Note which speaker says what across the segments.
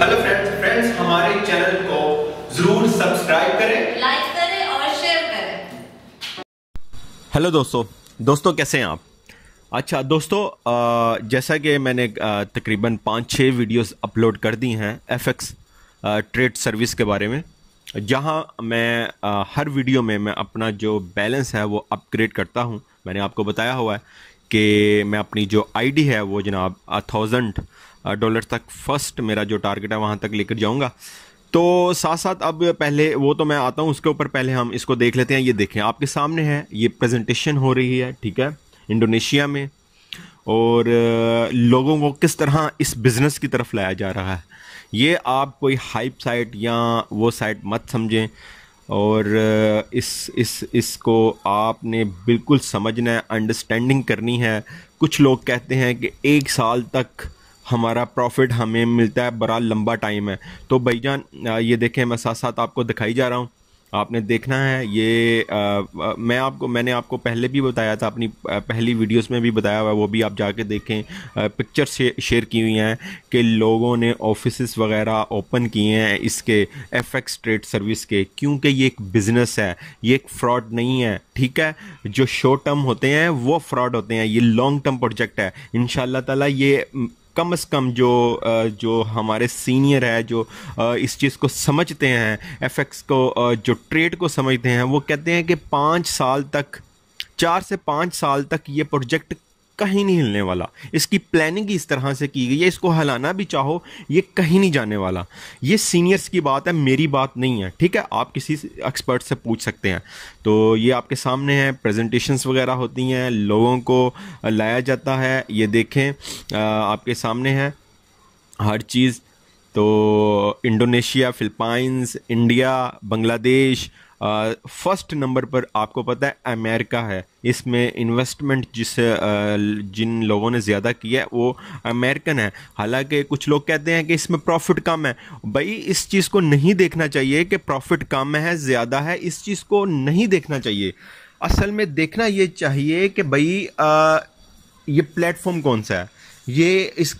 Speaker 1: hello friends friends हमारे channel को जरूर सब्सक्राइब करें लाइक करें और शेयर करें हेलो दोस्तों दोस्तों कैसे हैं आप अच्छा दोस्तों जैसा कि मैंने तकरीबन पाँच छः वीडियोस अपलोड कर दी हैं एफएक्स ट्रेड सर्विस के बारे में जहां मैं हर वीडियो में मैं अपना जो बैलेंस है वो अपग्रेड करता हूं मैंने आपको बताया हुआ है कि मैं अपनी जो आईडी है वो जनाब थाउजेंड डॉलर तक फर्स्ट मेरा जो टारगेट है वहाँ तक लेकर जाऊँगा तो साथ साथ अब पहले वो तो मैं आता हूँ उसके ऊपर पहले हम इसको देख लेते हैं ये देखें आपके सामने है ये प्रेजेंटेशन हो रही है ठीक है इंडोनेशिया में और लोगों को किस तरह इस बिज़नेस की तरफ लाया जा रहा है ये आप कोई हाइप साइट या वो साइट मत समझें और इस इस इसको आपने बिल्कुल समझना है अंडरस्टैंडिंग करनी है कुछ लोग कहते हैं कि एक साल तक हमारा प्रॉफिट हमें मिलता है बड़ा लंबा टाइम है तो भाई जान ये देखें मैं साथ साथ आपको दिखाई जा रहा हूँ आपने देखना है ये आ, आ, मैं आपको मैंने आपको पहले भी बताया था अपनी पहली वीडियोस में भी बताया हुआ वो भी आप जाके देखें पिक्चर शे, शेयर की हुई हैं कि लोगों ने ऑफिस वगैरह ओपन किए हैं इसके एफ एक्स ट्रेड सर्विस के क्योंकि ये एक बिज़नेस है ये एक फ्रॉड नहीं है ठीक है जो शॉर्ट टर्म होते हैं वो फ्रॉड होते हैं ये लॉन्ग टर्म प्रोजेक्ट है इन ताला ये कम से कम जो जो हमारे सीनियर है जो इस चीज़ को समझते हैं एफएक्स को जो ट्रेड को समझते हैं वो कहते हैं कि पाँच साल तक चार से पाँच साल तक ये प्रोजेक्ट कहीं नहीं हिलने वाला इसकी प्लानिंग ही इस तरह से की गई है इसको हिलाना भी चाहो ये कहीं नहीं जाने वाला ये सीनियर्स की बात है मेरी बात नहीं है ठीक है आप किसी एक्सपर्ट से पूछ सकते हैं तो ये आपके सामने है प्रेजेंटेशंस वगैरह होती हैं लोगों को लाया जाता है ये देखें आपके सामने है हर चीज़ तो Indonesia Philippines India Bangladesh first number पर आपको पता है अमेरिका है इसमें इन्वेस्टमेंट जिस जिन लोगों ने ज़्यादा किया है वो अमेरिकन है हालांकि कुछ लोग कहते हैं कि इसमें प्रॉफिट कम है भाई इस चीज़ को नहीं देखना चाहिए कि प्रॉफिट कम है ज़्यादा है इस चीज़ को नहीं देखना चाहिए असल में देखना ये चाहिए कि भाई आ, ये प्लेटफॉर्म कौन सा है ये इस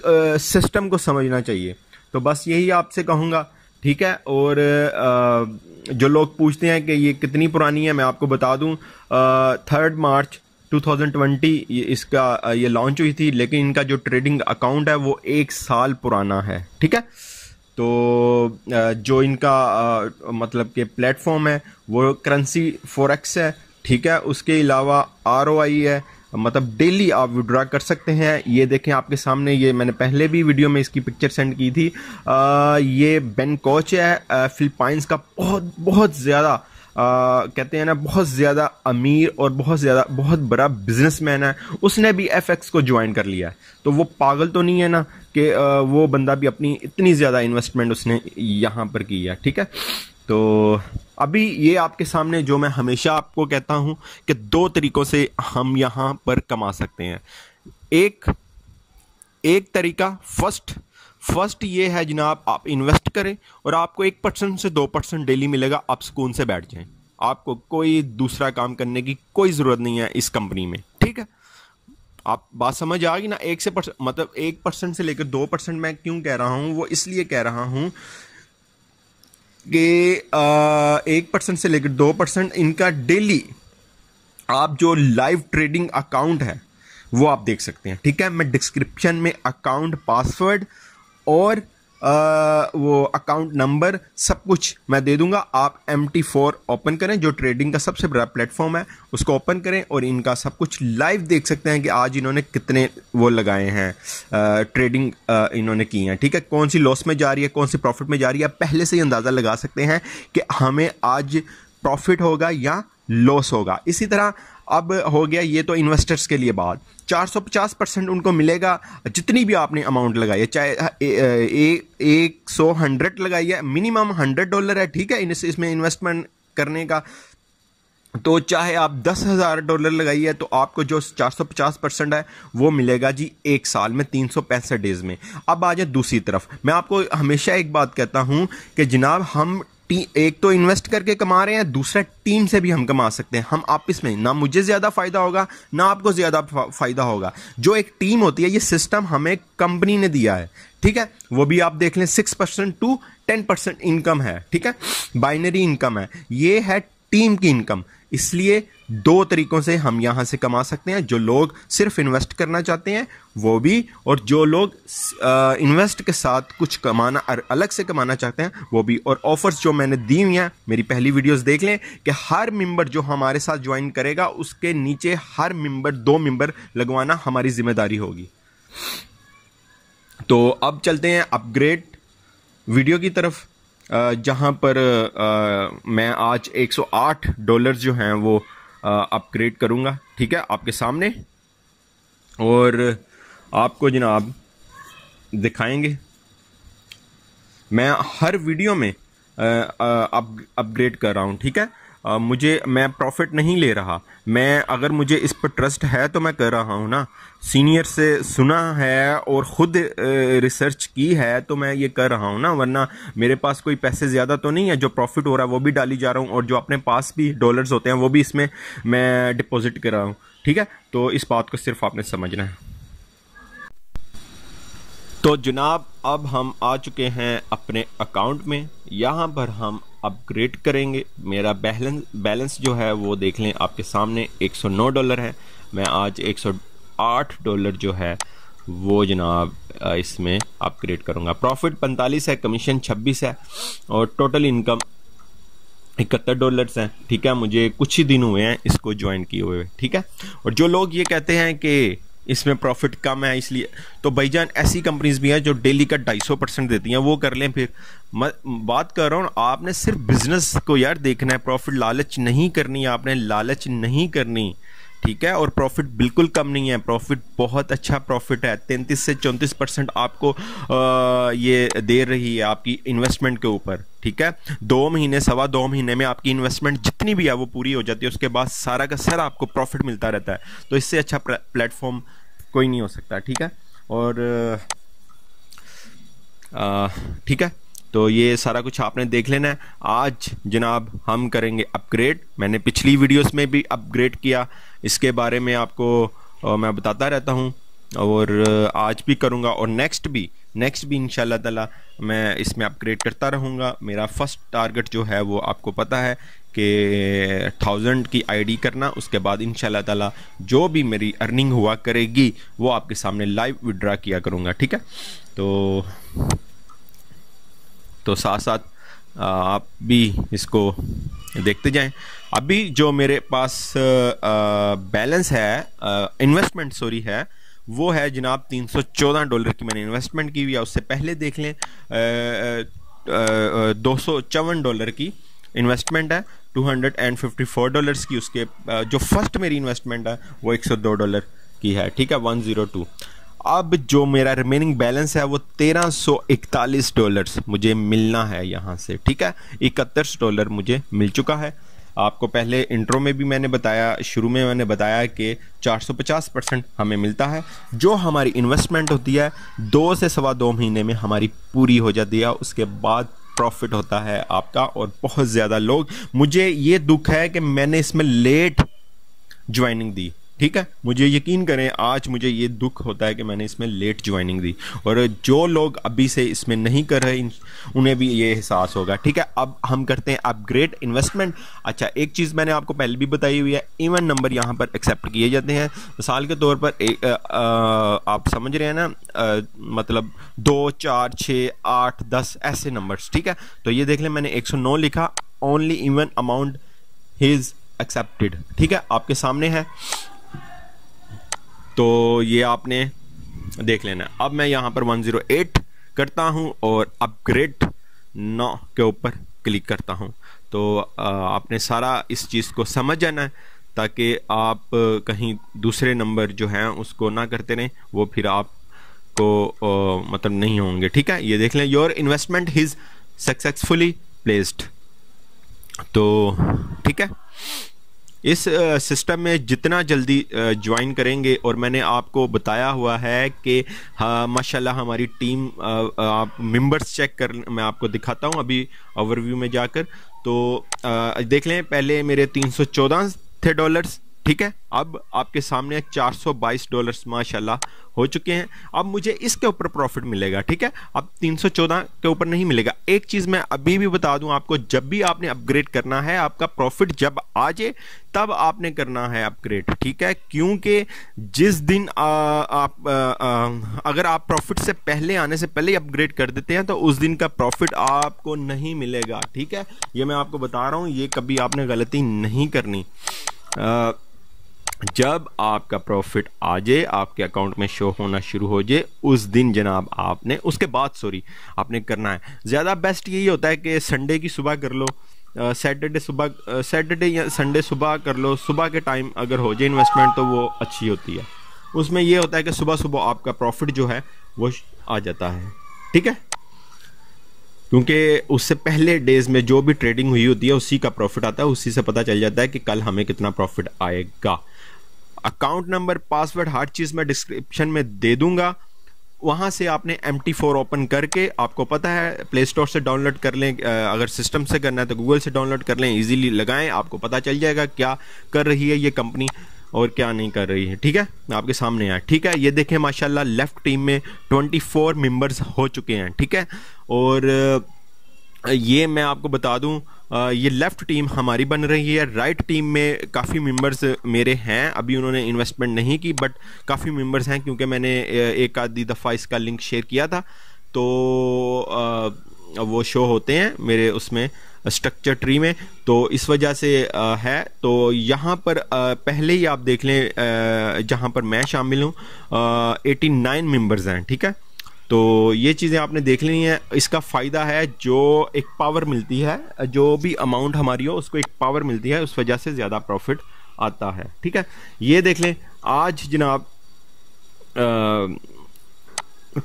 Speaker 1: सिस्टम को समझना चाहिए तो बस यही आपसे कहूँगा ठीक है और जो लोग पूछते हैं कि ये कितनी पुरानी है मैं आपको बता दूँ थर्ड मार्च 2020 ये इसका ये लॉन्च हुई थी लेकिन इनका जो ट्रेडिंग अकाउंट है वो एक साल पुराना है ठीक है तो जो इनका मतलब के प्लेटफॉर्म है वो करेंसी फोरेक्स है ठीक है उसके अलावा आर है मतलब डेली आप विड्रा कर सकते हैं ये देखें आपके सामने ये मैंने पहले भी वीडियो में इसकी पिक्चर सेंड की थी आ, ये बेन कोच है फिलिपाइंस का बहुत बहुत ज़्यादा आ, कहते हैं ना बहुत ज़्यादा अमीर और बहुत ज़्यादा बहुत बड़ा बिजनेसमैन है उसने भी एफ एक्स को ज्वाइन कर लिया है तो वो पागल तो नहीं है ना कि वो बंदा भी अपनी इतनी ज़्यादा इन्वेस्टमेंट उसने यहाँ पर की है ठीक है तो अभी ये आपके सामने जो मैं हमेशा आपको कहता हूं कि दो तरीक़ों से हम यहां पर कमा सकते हैं एक एक तरीका फर्स्ट फर्स्ट ये है जनाब आप इन्वेस्ट करें और आपको एक परसेंट से दो परसेंट डेली मिलेगा आप सुकून से बैठ जाएं आपको कोई दूसरा काम करने की कोई ज़रूरत नहीं है इस कंपनी में ठीक है आप बात समझ आ गई ना एक से परसेंट मतलब एक परसेंट से लेकर दो परसेंट मैं क्यों कह रहा हूँ वो इसलिए कह रहा हूँ कि एक परसेंट से लेकर दो परसेंट इनका डेली आप जो लाइव ट्रेडिंग अकाउंट है वो आप देख सकते हैं ठीक है मैं डिस्क्रिप्शन में अकाउंट पासवर्ड और आ, वो अकाउंट नंबर सब कुछ मैं दे दूंगा आप एम टी फोर ओपन करें जो ट्रेडिंग का सबसे बड़ा प्लेटफॉर्म है उसको ओपन करें और इनका सब कुछ लाइव देख सकते हैं कि आज इन्होंने कितने वो लगाए हैं आ, ट्रेडिंग आ, इन्होंने की हैं ठीक है कौन सी लॉस में जा रही है कौन सी प्रॉफिट में जा रही है आप पहले से ही अंदाज़ा लगा सकते हैं कि हमें आज प्रॉफिट होगा या लॉस होगा इसी तरह अब हो गया ये तो इन्वेस्टर्स के लिए बात 450 परसेंट उनको मिलेगा जितनी भी आपने अमाउंट लगाई है चाहे एक सौ हंड्रेड लगाई है मिनिमम हंड्रेड डॉलर है ठीक है इसमें इन्वेस्टमेंट करने का तो चाहे आप दस हज़ार डॉलर लगाइए तो आपको जो 450 परसेंट है वो मिलेगा जी एक साल में तीन सौ पैंसठ डेज़ में अब आ जाए दूसरी तरफ मैं आपको हमेशा एक बात कहता हूँ कि जनाब हम एक तो इन्वेस्ट करके कमा रहे हैं दूसरा टीम से भी हम कमा सकते हैं हम आपस में ना मुझे ज़्यादा फ़ायदा होगा ना आपको ज़्यादा फ़ायदा होगा जो एक टीम होती है ये सिस्टम हमें कंपनी ने दिया है ठीक है वो भी आप देख लें six percent to ten percent income है ठीक है बाइनरी इनकम है ये है टीम की इनकम इसलिए दो तरीकों से हम यहाँ से कमा सकते हैं जो लोग सिर्फ इन्वेस्ट करना चाहते हैं वो भी और जो लोग इन्वेस्ट के साथ कुछ कमाना और अलग से कमाना चाहते हैं वो भी और ऑफर्स जो मैंने दी हुई हैं मेरी पहली वीडियोस देख लें कि हर मेंबर जो हमारे साथ ज्वाइन करेगा उसके नीचे हर मेंबर दो मेंबर लगवाना हमारी जिम्मेदारी होगी तो अब चलते हैं अपग्रेड वीडियो की तरफ जहां पर मैं आज 108 डॉलर्स जो हैं वो अपग्रेड करूंगा ठीक है आपके सामने और आपको जनाब दिखाएंगे मैं हर वीडियो में अप अपग्रेड कर रहा हूँ ठीक है आ, मुझे मैं प्रॉफिट नहीं ले रहा मैं अगर मुझे इस पर ट्रस्ट है तो मैं कर रहा हूँ ना सीनियर से सुना है और ख़ुद रिसर्च की है तो मैं ये कर रहा हूँ ना वरना मेरे पास कोई पैसे ज़्यादा तो नहीं है जो प्रॉफिट हो रहा है वो भी डाली जा रहा हूँ और जो अपने पास भी डॉलर्स होते हैं वो भी इसमें मैं डिपॉजिट कर रहा हूँ ठीक है तो इस बात को सिर्फ आपने समझना है तो जनाब अब हम आ चुके हैं अपने अकाउंट में यहाँ पर हम अपग्रेड करेंगे मेरा बैलेंस बैलेंस जो है वो देख लें आपके सामने 109 डॉलर है मैं आज 108 डॉलर जो है वो जनाब इसमें अपग्रेड करूँगा प्रॉफिट 45 है कमीशन 26 है और टोटल इनकम इकहत्तर डॉलर्स हैं ठीक है मुझे कुछ ही दिन हुए हैं इसको ज्वाइन किए हुए ठीक है और जो लोग ये कहते हैं कि इसमें प्रॉफिट कम है इसलिए तो भाईजान ऐसी कंपनीज भी हैं जो डेली का ढाई सौ परसेंट देती हैं वो कर लें फिर मैं बात कर रहा हूँ आपने सिर्फ बिजनेस को यार देखना है प्रॉफिट लालच नहीं करनी आपने लालच नहीं करनी ठीक है और प्रॉफिट बिल्कुल कम नहीं है प्रॉफिट बहुत अच्छा प्रॉफिट है तैंतीस से चौंतीस परसेंट आपको आ, ये दे रही है आपकी इन्वेस्टमेंट के ऊपर ठीक है दो महीने सवा दो महीने में आपकी इन्वेस्टमेंट जितनी भी है वो पूरी हो जाती है उसके बाद सारा का सारा आपको प्रॉफिट मिलता रहता है तो इससे अच्छा प्लेटफॉर्म कोई नहीं हो सकता ठीक है और ठीक है तो ये सारा कुछ आपने देख लेना है आज जनाब हम करेंगे अपग्रेड मैंने पिछली वीडियोस में भी अपग्रेड किया इसके बारे में आपको आ, मैं बताता रहता हूँ और आज भी करूँगा और नेक्स्ट भी नेक्स्ट भी इन ताला मैं इसमें अपग्रेड करता रहूँगा मेरा फर्स्ट टारगेट जो है वो आपको पता है कि थाउजेंड की आईडी करना उसके बाद इन ताला जो भी मेरी अर्निंग हुआ करेगी वो आपके सामने लाइव विड्रा किया करूँगा ठीक है तो तो साथ साथ आप भी इसको देखते जाएं अभी जो मेरे पास बैलेंस है इन्वेस्टमेंट सॉरी है वो है जनाब 314 डॉलर की मैंने इन्वेस्टमेंट की हुई है उससे पहले देख लें दो सौ चौवन डॉलर की इन्वेस्टमेंट है 254 डॉलर्स की उसके जो फर्स्ट मेरी इन्वेस्टमेंट है वो 102 डॉलर की है ठीक है 102 अब जो मेरा रिमेनिंग बैलेंस है वो तेरह सौ इकतालीस डॉलर्स मुझे मिलना है यहाँ से ठीक है इकहत्तर डॉलर मुझे मिल चुका है आपको पहले इंट्रो में भी मैंने बताया शुरू में मैंने बताया कि 450 परसेंट हमें मिलता है जो हमारी इन्वेस्टमेंट होती है दो से सवा दो महीने में हमारी पूरी हो जाती है उसके बाद प्रॉफिट होता है आपका और बहुत ज़्यादा लोग मुझे ये दुख है कि मैंने इसमें लेट ज्वाइनिंग दी ठीक है मुझे यकीन करें आज मुझे ये दुख होता है कि मैंने इसमें लेट ज्वाइनिंग दी और जो लोग अभी से इसमें नहीं कर रहे उन्हें भी ये एहसास होगा ठीक है अब हम करते हैं अपग्रेड इन्वेस्टमेंट अच्छा एक चीज़ मैंने आपको पहले भी बताई हुई है इवन नंबर यहाँ पर एक्सेप्ट किए जाते हैं मिसाल के तौर पर ए, आ, आ, आप समझ रहे हैं ना आ, मतलब दो चार छः आठ दस ऐसे नंबर्स ठीक है तो ये देख लें मैंने एक लिखा only even amount his accepted ठीक है आपके सामने है तो ये आपने देख लेना अब मैं यहाँ पर 108 करता हूँ और अपग्रेड नौ के ऊपर क्लिक करता हूँ तो आपने सारा इस चीज़ को समझ जाना है ताकि आप कहीं दूसरे नंबर जो हैं उसको ना करते रहें वो फिर आपको मतलब नहीं होंगे ठीक है ये देख लें your investment is successfully placed तो ठीक है इस सिस्टम में जितना जल्दी ज्वाइन करेंगे और मैंने आपको बताया हुआ है कि हाँ माशाल्लाह हमारी टीम आप मेंबर्स चेक कर मैं आपको दिखाता हूँ अभी ओवरव्यू में जाकर तो आ, देख लें पहले मेरे 314 थे डॉलर्स ठीक है अब आपके सामने 422 डॉलर्स माशाल्लाह हो चुके हैं अब मुझे इसके ऊपर प्रॉफिट मिलेगा ठीक है अब 314 के ऊपर नहीं मिलेगा एक चीज़ मैं अभी भी बता दूं आपको जब भी आपने अपग्रेड करना है आपका प्रॉफिट जब आ जाए तब आपने करना है अपग्रेड ठीक है क्योंकि जिस दिन आ, आप आ, आ, अगर आप प्रॉफिट से पहले आने से पहले अपग्रेड कर देते हैं तो उस दिन का प्रॉफिट आपको नहीं मिलेगा ठीक है ये मैं आपको बता रहा हूँ ये कभी आपने गलती नहीं करनी जब आपका प्रॉफिट आ जाए आपके अकाउंट में शो होना शुरू हो जाए उस दिन जनाब आपने उसके बाद सॉरी आपने करना है ज़्यादा बेस्ट यही होता है कि संडे की सुबह कर लो सैटरडे सुबह सैटरडे या संडे सुबह कर लो सुबह के टाइम अगर हो जाए इन्वेस्टमेंट तो वो अच्छी होती है उसमें यह होता है कि सुबह सुबह आपका प्रॉफिट जो है वो आ जाता है ठीक है क्योंकि उससे पहले डेज में जो भी ट्रेडिंग हुई होती है उसी का प्रॉफिट आता है उसी से पता चल जाता है कि कल हमें कितना प्रॉफिट आएगा अकाउंट नंबर पासवर्ड हर चीज़ मैं डिस्क्रिप्शन में दे दूंगा वहाँ से आपने एम टी फोर ओपन करके आपको पता है प्ले स्टोर से डाउनलोड कर लें अगर सिस्टम से करना है तो गूगल से डाउनलोड कर लें इजीली लगाएं आपको पता चल जाएगा क्या कर रही है ये कंपनी और क्या नहीं कर रही है ठीक है आपके सामने आया ठीक है ये देखें माशाल्लाह लेफ्ट टीम में 24 मेंबर्स हो चुके हैं ठीक है और ये मैं आपको बता दूं ये लेफ़्ट टीम हमारी बन रही है राइट टीम में काफ़ी मेंबर्स मेरे हैं अभी उन्होंने इन्वेस्टमेंट नहीं की बट काफ़ी मेंबर्स हैं क्योंकि मैंने एक आधी दफ़ा इसका लिंक शेयर किया था तो वो शो होते हैं मेरे उसमें स्ट्रक्चर ट्री में तो इस वजह से है तो यहाँ पर पहले ही आप देख लें जहाँ पर मैं शामिल हूँ एटी नाइन मेम्बर्स हैं ठीक है तो ये चीज़ें आपने देख ली है इसका फ़ायदा है जो एक पावर मिलती है जो भी अमाउंट हमारी हो उसको एक पावर मिलती है उस वजह से ज़्यादा प्रॉफिट आता है ठीक है ये देख लें आज जनाब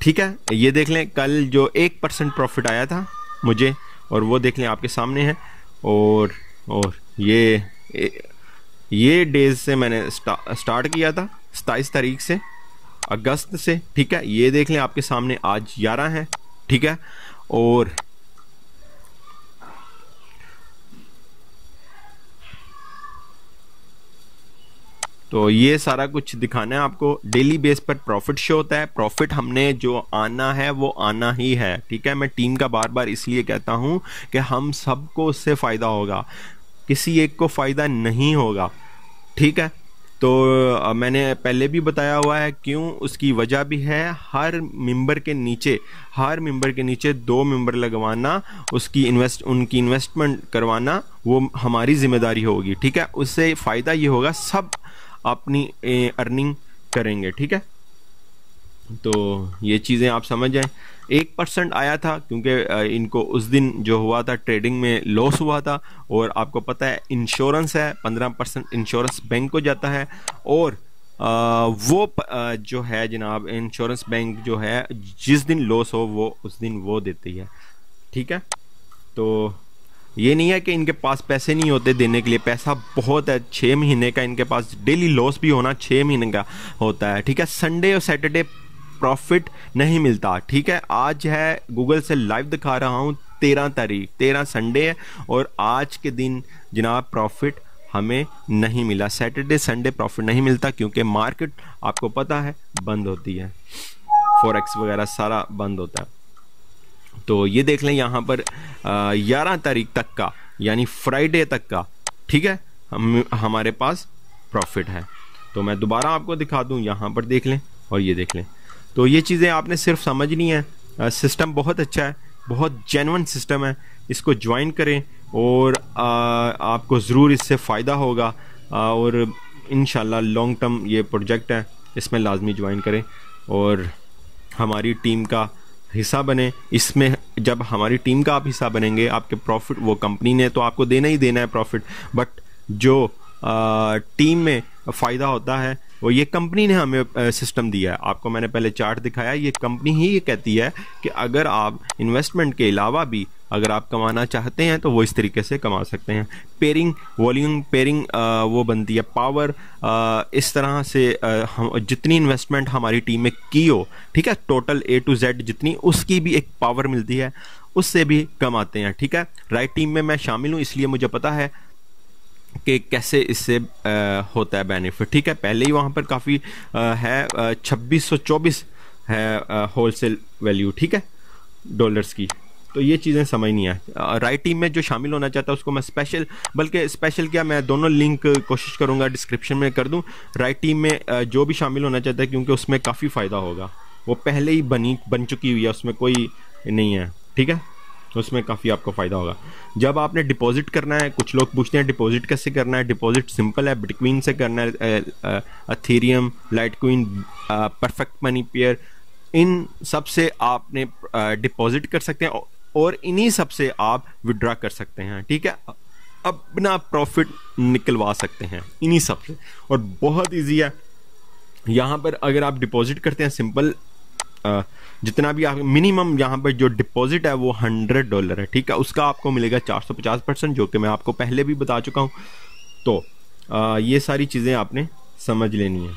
Speaker 1: ठीक है ये देख लें कल जो एक परसेंट प्रॉफिट आया था मुझे और वो देख लें आपके सामने है और और ये ये डेज से मैंने स्टा, स्टार्ट किया था सताईस तारीख से अगस्त से ठीक है ये देख लें आपके सामने आज ग्यारह है ठीक है और तो ये सारा कुछ दिखाना है आपको डेली बेस पर प्रॉफिट शो होता है प्रॉफिट हमने जो आना है वो आना ही है ठीक है मैं टीम का बार बार इसलिए कहता हूँ कि हम सबको उससे फ़ायदा होगा किसी एक को फ़ायदा नहीं होगा ठीक है तो मैंने पहले भी बताया हुआ है क्यों उसकी वजह भी है हर मेंबर के नीचे हर मेंबर के नीचे दो मेंबर लगवाना उसकी इन्वेस्ट उनकी इन्वेस्टमेंट करवाना वो हमारी जिम्मेदारी होगी ठीक है उससे फ़ायदा ये होगा सब अपनी अर्निंग करेंगे ठीक है तो ये चीज़ें आप समझ जाएं एक परसेंट आया था क्योंकि इनको उस दिन जो हुआ था ट्रेडिंग में लॉस हुआ था और आपको पता है इंश्योरेंस है पंद्रह परसेंट इंश्योरेंस बैंक को जाता है और आ, वो आ, जो है जनाब इंश्योरेंस बैंक जो है जिस दिन लॉस हो वो उस दिन वो देती है ठीक है तो ये नहीं है कि इनके पास पैसे नहीं होते देने के लिए पैसा बहुत है छः महीने का इनके पास डेली लॉस भी होना छः महीने का होता है ठीक है संडे और सैटरडे प्रॉफिट नहीं मिलता ठीक है आज है गूगल से लाइव दिखा रहा हूँ तेरह तारीख तेरह संडे है और आज के दिन जनाब प्रॉफिट हमें नहीं मिला सैटरडे संडे प्रॉफिट नहीं मिलता क्योंकि मार्केट आपको पता है बंद होती है फॉरेक्स वगैरह सारा बंद होता है तो ये देख लें यहाँ पर ग्यारह तारीख तक का यानी फ्राइडे तक का ठीक है हम हमारे पास प्रॉफिट है तो मैं दोबारा आपको दिखा दूँ यहाँ पर देख लें और ये देख लें तो ये चीज़ें आपने सिर्फ समझनी है सिस्टम बहुत अच्छा है बहुत जेनवन सिस्टम है इसको ज्वाइन करें और आ, आपको ज़रूर इससे फ़ायदा होगा आ, और इन लॉन्ग टर्म ये प्रोजेक्ट है इसमें लाजमी ज्वाइन करें और हमारी टीम का हिस्सा बने इसमें जब हमारी टीम का आप हिस्सा बनेंगे आपके प्रॉफिट वो कंपनी ने तो आपको देना ही देना है प्रॉफिट बट जो आ, टीम में फ़ायदा होता है वो ये कंपनी ने हमें सिस्टम दिया है आपको मैंने पहले चार्ट दिखाया ये कंपनी ही ये कहती है कि अगर आप इन्वेस्टमेंट के अलावा भी अगर आप कमाना चाहते हैं तो वो इस तरीके से कमा सकते हैं पेरिंग वॉल्यूम पेरिंग वो बनती है पावर आ, इस तरह से आ, हम जितनी इन्वेस्टमेंट हमारी टीम में की हो ठीक है टोटल ए टू जेड जितनी उसकी भी एक पावर मिलती है उससे भी कमाते हैं ठीक है राइट टीम में मैं शामिल हूँ इसलिए मुझे पता है कि कैसे इससे होता है बेनिफिट ठीक है पहले ही वहाँ पर काफ़ी है छब्बीस सौ चौबीस है होल सेल वैल्यू ठीक है डॉलर्स की तो ये चीज़ें समझ नहीं आए राइट टीम में जो शामिल होना चाहता है उसको मैं स्पेशल बल्कि स्पेशल क्या मैं दोनों लिंक कोशिश करूँगा डिस्क्रिप्शन में कर दूँ राइट टीम में जो भी शामिल होना चाहता है क्योंकि उसमें काफ़ी फ़ायदा होगा वो पहले ही बनी बन चुकी हुई है उसमें कोई नहीं है ठीक है तो उसमें काफ़ी आपको फ़ायदा होगा जब आपने डिपॉजिट करना है कुछ लोग पूछते हैं डिपॉजिट कैसे करना है डिपॉजिट सिंपल है बिटक्वीन से करना है Ethereum litecoin perfect money pair इन सब से आपने डिपॉजिट कर सकते हैं और इन्हीं सब से आप विड्रा कर सकते हैं ठीक है अपना प्रॉफिट निकलवा सकते हैं इन्हीं सब से और बहुत इजी है यहाँ पर अगर आप डिपॉजिट करते हैं सिंपल जितना भी आप मिनिमम यहाँ पर जो डिपॉजिट है वो हंड्रेड डॉलर है ठीक है उसका आपको मिलेगा चार सौ पचास परसेंट जो कि मैं आपको पहले भी बता चुका हूँ तो आ, ये सारी चीज़ें आपने समझ लेनी है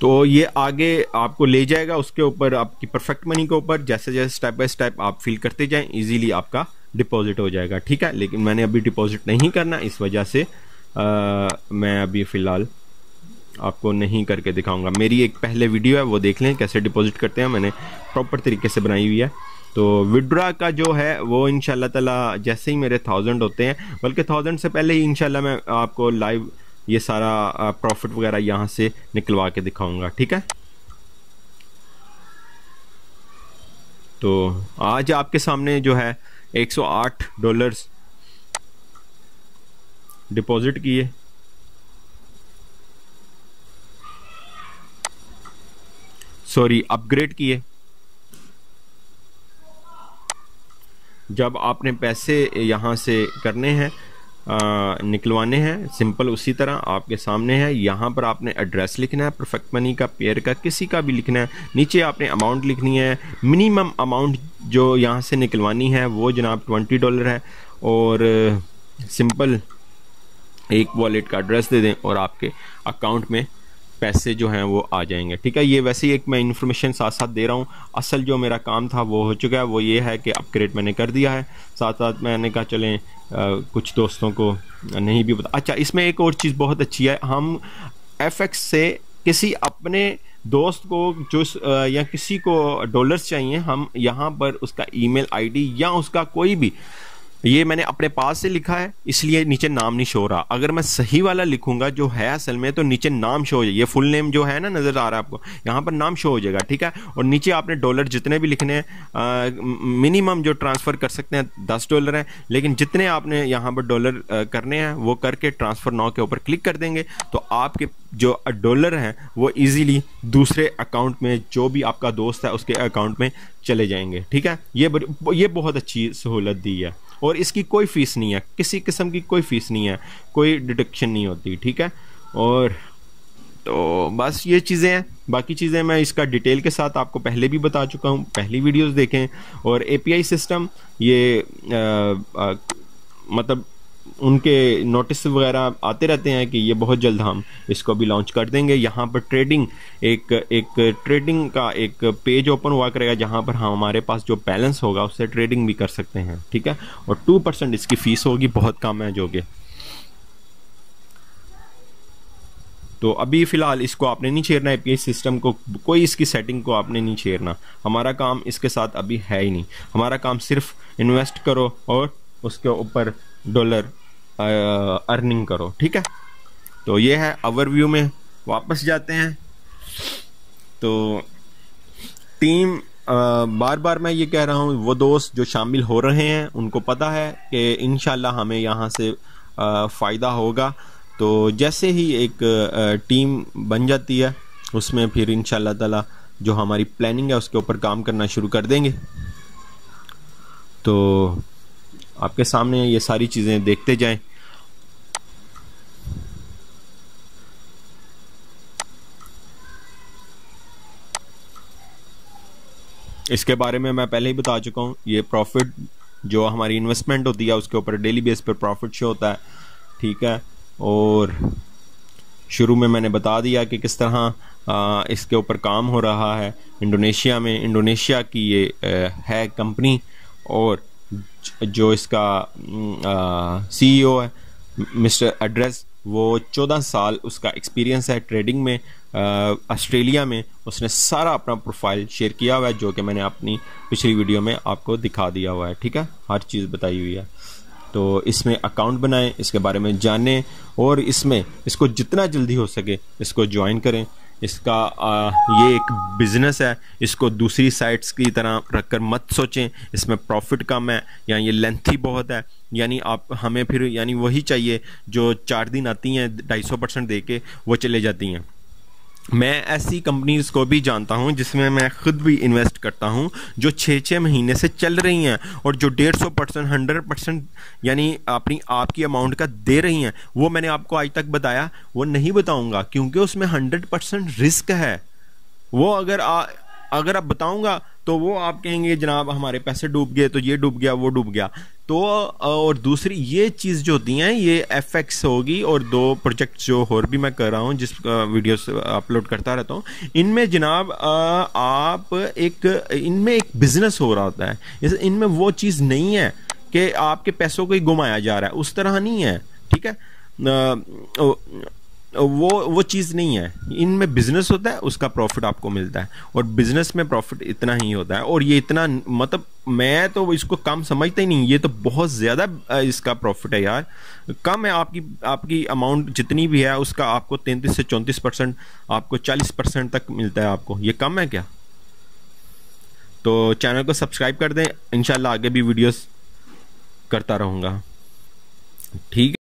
Speaker 1: तो ये आगे आपको ले जाएगा उसके ऊपर आपकी परफेक्ट मनी के ऊपर जैसे जैसे स्टेप बाय स्टेप आप फिल करते जाएं इजीली आपका डिपॉजिट हो जाएगा ठीक है लेकिन मैंने अभी डिपॉजिट नहीं करना इस वजह से आ, मैं अभी फ़िलहाल आपको नहीं करके दिखाऊंगा मेरी एक पहले वीडियो है वो देख लें कैसे डिपॉजिट करते हैं मैंने प्रॉपर तरीके से बनाई हुई है तो विड्रा का जो है वो इन ताला जैसे ही मेरे थाउजेंड होते हैं बल्कि थाउजेंड से पहले ही इनशाला मैं आपको लाइव ये सारा प्रॉफिट वगैरह यहाँ से निकलवा के दिखाऊंगा ठीक है तो आज आपके सामने जो है 108 डॉलर्स डिपॉजिट किए सॉरी अपग्रेड किए जब आपने पैसे यहाँ से करने हैं निकलवाने हैं सिंपल उसी तरह आपके सामने है यहाँ पर आपने एड्रेस लिखना है परफेक्ट मनी का पेयर का किसी का भी लिखना है नीचे आपने अमाउंट लिखनी है मिनिमम अमाउंट जो यहाँ से निकलवानी है वो जनाब ट्वेंटी डॉलर है और सिंपल एक वॉलेट का एड्रेस दे दें और आपके अकाउंट में पैसे जो हैं वो आ जाएंगे ठीक है ये वैसे ही एक मैं इन्फॉर्मेशन साथ साथ दे रहा हूँ असल जो मेरा काम था वो हो चुका है वो ये है कि अपग्रेड मैंने कर दिया है साथ साथ मैंने कहा चलें आ, कुछ दोस्तों को नहीं भी पता अच्छा इसमें एक और चीज़ बहुत अच्छी है हम एफ से किसी अपने दोस्त को जो या किसी को डॉलर्स चाहिए हम यहाँ पर उसका ईमेल आईडी या उसका कोई भी ये मैंने अपने पास से लिखा है इसलिए नीचे नाम नहीं शो रहा अगर मैं सही वाला लिखूंगा जो है असल में तो नीचे नाम शो हो जाए ये फुल नेम जो है ना नज़र आ रहा है आपको यहाँ पर नाम शो हो जाएगा ठीक है और नीचे आपने डॉलर जितने भी लिखने हैं मिनिमम जो ट्रांसफ़र कर सकते हैं दस डॉलर हैं लेकिन जितने आपने यहाँ पर डॉलर करने हैं वो करके ट्रांसफ़र नाव के ऊपर क्लिक कर देंगे तो आपके जो डॉलर हैं वो इजीली दूसरे अकाउंट में जो भी आपका दोस्त है उसके अकाउंट में चले जाएंगे ठीक है ये ये बहुत अच्छी सहूलत दी है और इसकी कोई फ़ीस नहीं है किसी किस्म की कोई फ़ीस नहीं है कोई डिडक्शन नहीं होती ठीक है और तो बस ये चीज़ें हैं बाकी चीज़ें मैं इसका डिटेल के साथ आपको पहले भी बता चुका हूँ पहली वीडियोस देखें और एपीआई सिस्टम ये आ, आ, मतलब उनके नोटिस वगैरह आते रहते हैं कि ये बहुत जल्द हम इसको भी लॉन्च कर देंगे यहाँ पर ट्रेडिंग एक एक ट्रेडिंग का एक पेज ओपन हुआ करेगा जहाँ पर हम हमारे पास जो बैलेंस होगा उससे ट्रेडिंग भी कर सकते हैं ठीक है और टू परसेंट इसकी फ़ीस होगी बहुत कम है जो कि तो अभी फ़िलहाल इसको आपने नहीं छेड़ना ए सिस्टम को कोई इसकी सेटिंग को आपने नहीं छेड़ना हमारा काम इसके साथ अभी है ही नहीं हमारा काम सिर्फ इन्वेस्ट करो और उसके ऊपर डॉलर अर्निंग uh, करो ठीक है तो ये है ओवरव्यू में वापस जाते हैं तो टीम आ, uh, बार बार मैं ये कह रहा हूँ वो दोस्त जो शामिल हो रहे हैं उनको पता है कि इन हमें यहाँ से uh, फ़ायदा होगा तो जैसे ही एक टीम बन जाती है उसमें फिर इन ताला जो हमारी प्लानिंग है उसके ऊपर काम करना शुरू कर देंगे तो आपके सामने ये सारी चीज़ें देखते जाएं इसके बारे में मैं पहले ही बता चुका हूँ ये प्रॉफिट जो हमारी इन्वेस्टमेंट होती है उसके ऊपर डेली बेस पर प्रॉफिट शो होता है ठीक है और शुरू में मैंने बता दिया कि किस तरह इसके ऊपर काम हो रहा है इंडोनेशिया में इंडोनेशिया की ये है कंपनी और जो इसका सीईओ e है मिस्टर एड्रेस वो चौदह साल उसका एक्सपीरियंस है ट्रेडिंग में ऑस्ट्रेलिया में उसने सारा अपना प्रोफाइल शेयर किया हुआ है जो कि मैंने अपनी पिछली वीडियो में आपको दिखा दिया हुआ है ठीक है हर चीज़ बताई हुई है तो इसमें अकाउंट बनाएं इसके बारे में जानें और इसमें इसको जितना जल्दी हो सके इसको ज्वाइन करें इसका आ, ये एक बिज़नेस है इसको दूसरी साइट्स की तरह रखकर मत सोचें इसमें प्रॉफिट कम है या ये लेंथी बहुत है यानी आप हमें फिर यानी वही चाहिए जो चार दिन आती हैं ढाई सौ परसेंट दे के वो चले जाती हैं मैं ऐसी कंपनीज को भी जानता हूं जिसमें मैं खुद भी इन्वेस्ट करता हूं जो छः छः महीने से चल रही हैं और जो डेढ़ सौ परसेंट हंड्रेड परसेंट यानी अपनी आपकी अमाउंट का दे रही हैं वो मैंने आपको आज तक बताया वो नहीं बताऊंगा क्योंकि उसमें हंड्रेड परसेंट रिस्क है वो अगर आ, अगर आप बताऊंगा तो वो आप कहेंगे जनाब हमारे पैसे डूब गए तो ये डूब गया वो डूब गया तो और दूसरी ये चीज़ जो होती है ये एफ एक्स होगी और दो प्रोजेक्ट जो और भी मैं कर रहा हूँ जिस वीडियो अपलोड करता रहता हूँ इनमें जनाब आप एक इनमें एक बिज़नेस हो रहा होता है इनमें वो चीज़ नहीं है कि आपके पैसों को ही घुमाया जा रहा है उस तरह नहीं है ठीक है वो वो चीज़ नहीं है इनमें बिजनेस होता है उसका प्रॉफिट आपको मिलता है और बिजनेस में प्रॉफिट इतना ही होता है और ये इतना मतलब मैं तो इसको कम समझता ही नहीं ये तो बहुत ज़्यादा इसका प्रॉफिट है यार कम है आपकी आपकी अमाउंट जितनी भी है उसका आपको तैंतीस से चौंतीस परसेंट आपको चालीस परसेंट तक मिलता है आपको ये कम है क्या तो चैनल को सब्सक्राइब कर दें इनशाला आगे भी वीडियोस करता रहूँगा ठीक है